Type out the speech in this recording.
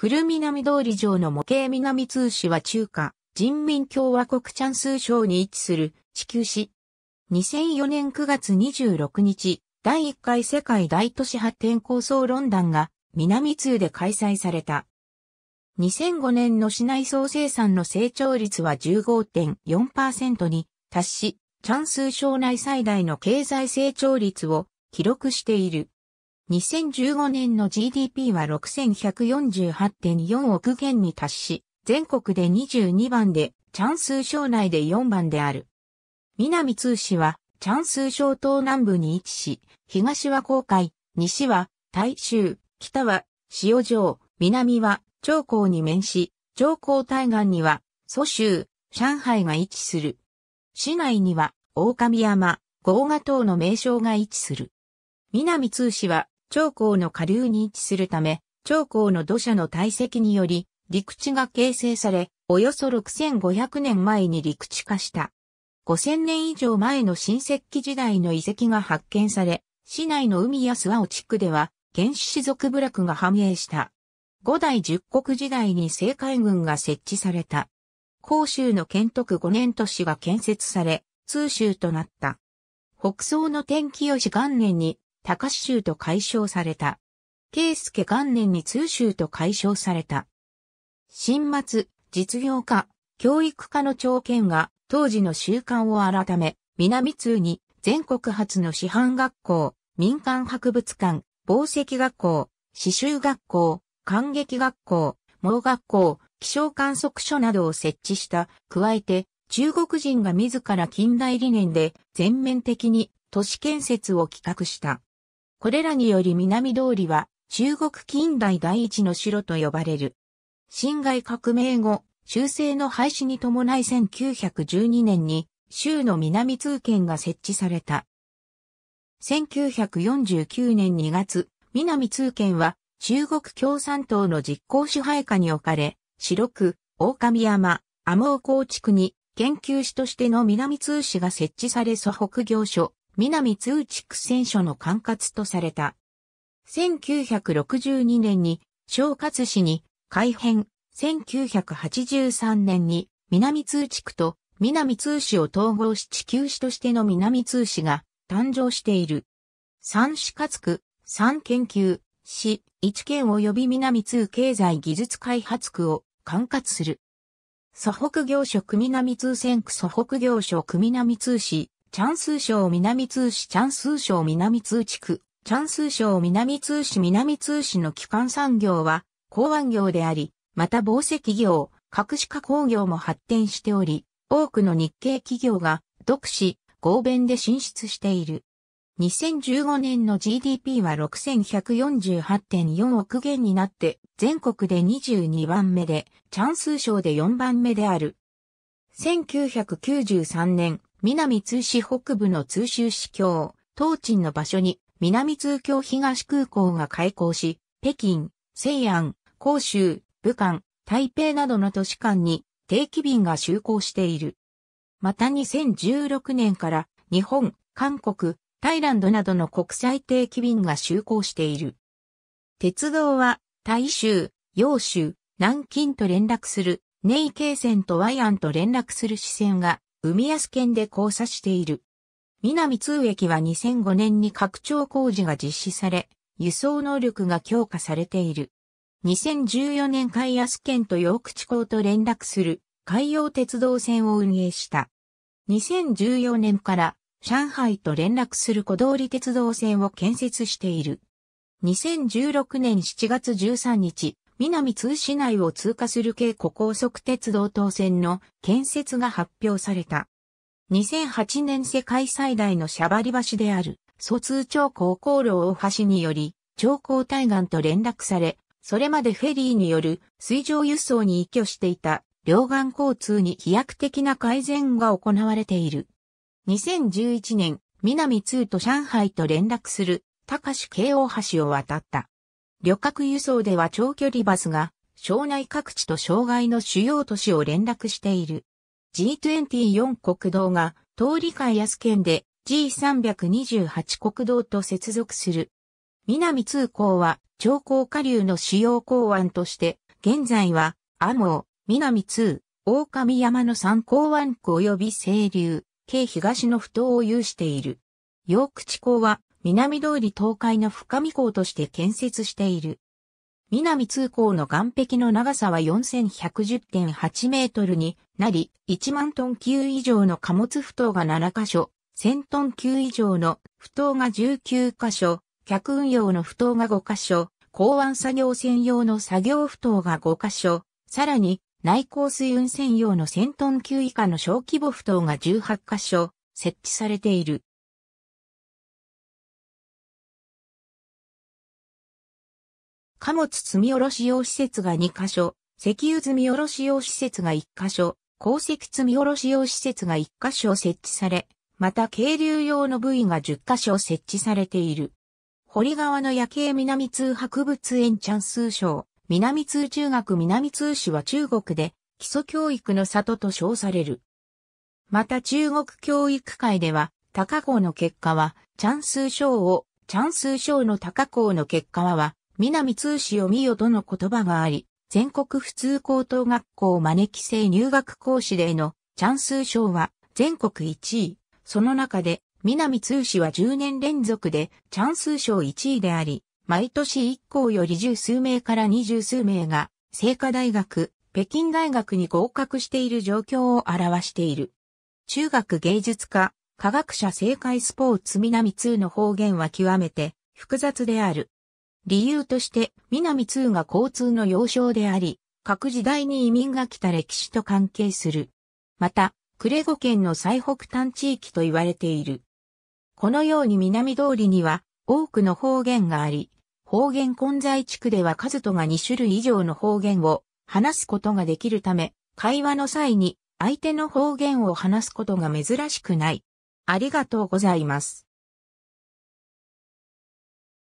古南通り城の模型南通市は中華人民共和国チャンス省に位置する地球市。2004年9月26日、第1回世界大都市発展構想論壇が南通で開催された。2005年の市内総生産の成長率は15.4%に達し、チャンス省内最大の経済成長率を記録している。2015年の GDP は6148.4億元に達し、全国で22番で、チャンスー省内で4番である。南通市は、チャンスー省東南部に位置し、東は航海、西は大衆、北は塩城、南は長江に面し、長江対岸には蘇州、上海が位置する。市内には、大神山、豪華島の名称が位置する。南通市は、長江の下流に位置するため、長江の土砂の堆積により、陸地が形成され、およそ6500年前に陸地化した。5000年以上前の新石器時代の遺跡が発見され、市内の海や諏訪を地区では、原始種族部落が繁栄した。五代十国時代に西海軍が設置された。広州の建徳五年都市が建設され、通州となった。北宋の天清元年に高志州と解消された。慶介元年に通州と解消された。新末、実業家、教育家の長剣が当時の習慣を改め、南通に全国初の師範学校、民間博物館、宝石学校、刺繍学校、感激学校、盲学校、気象観測所などを設置した。加えて、中国人が自ら近代理念で全面的に都市建設を企画した。これらにより南通りは中国近代第一の城と呼ばれる。辛亥革命後、修正の廃止に伴い1912年に州の南通圏が設置された。1949年2月、南通圏は中国共産党の実行支配下に置かれ、白く、狼山、天尾高地区に研究士としての南通市が設置され祖北行所、南通地区選所の管轄とされた。1962年に、小勝市に改編、1983年に南通地区と南通市を統合し地球市としての南通市が誕生している。三市勝区、三研究、市、一県及び南通経済技術開発区を管轄する。祖北行所区南通選区祖北行所区南通市、チャンスー省南通市チャンスー省南通地区、チャンスー省南通市南通市の基幹産業は、港湾業であり、また災企業、各種加工業も発展しており、多くの日系企業が、独自、合弁で進出している。2015年の GDP は6148.4億元になって、全国で22番目で、チャンスー省で4番目である。1993年、南通市北部の通州市境、東鎮の場所に南通京東空港が開港し、北京、西安、広州、武漢、台北などの都市間に定期便が就航している。また2016年から日本、韓国、タイランドなどの国際定期便が就航している。鉄道は、大州、洋州、南京と連絡する、ネイ京線とワイアンと連絡する支線が海安県で交差している。南通駅は2005年に拡張工事が実施され、輸送能力が強化されている。2014年海安県と洋口港と連絡する海洋鉄道線を運営した。2014年から上海と連絡する小通鉄道線を建設している。2016年7月13日、南通市内を通過する稽古高速鉄道東線の建設が発表された。2008年世界最大のシャバリ橋である、疎通町高校路大橋により、町高対岸と連絡され、それまでフェリーによる水上輸送に依拠していた両岸交通に飛躍的な改善が行われている。2011年、南通と上海と連絡する高橋京王橋を渡った。旅客輸送では長距離バスが、省内各地と障害の主要都市を連絡している。G24 国道が、通り海安県で G328 国道と接続する。南通港は、長江下流の主要港湾として、現在は、アモー、南通、大神山の三港湾区及び清流、京東の不頭を有している。洋口港は、南通り東海の深見港として建設している。南通港の岸壁の長さは4110.8メートルになり、1万トン級以上の貨物不当が7カ所、1000トン級以上の不当が19カ所、客運用の不当が5カ所、港湾作業船用の作業不当が5カ所、さらに内港水運船用の1000トン級以下の小規模不当が18カ所設置されている。貨物積み下ろし用施設が2カ所、石油積み下ろし用施設が1カ所、鉱石積み下ろし用施設が1カ所設置され、また渓流用の部位が10カ所設置されている。堀川の夜景南通博物園チャンス賞、南通中学南通市は中国で基礎教育の里と称される。また中国教育界では、高校の結果は、チャンス賞を、チャンス賞の高校の結果は、南通志を見よとの言葉があり、全国普通高等学校招き制入学講師でのチャンス賞は全国1位。その中で、南通志は10年連続でチャンス賞1位であり、毎年1校より十数名から二十数名が、聖火大学、北京大学に合格している状況を表している。中学芸術科、科学者正解、スポーツ南通の方言は極めて複雑である。理由として、南2が交通の要衝であり、各時代に移民が来た歴史と関係する。また、クレゴ県の最北端地域と言われている。このように南通りには多くの方言があり、方言混在地区では数とが2種類以上の方言を話すことができるため、会話の際に相手の方言を話すことが珍しくない。ありがとうございます。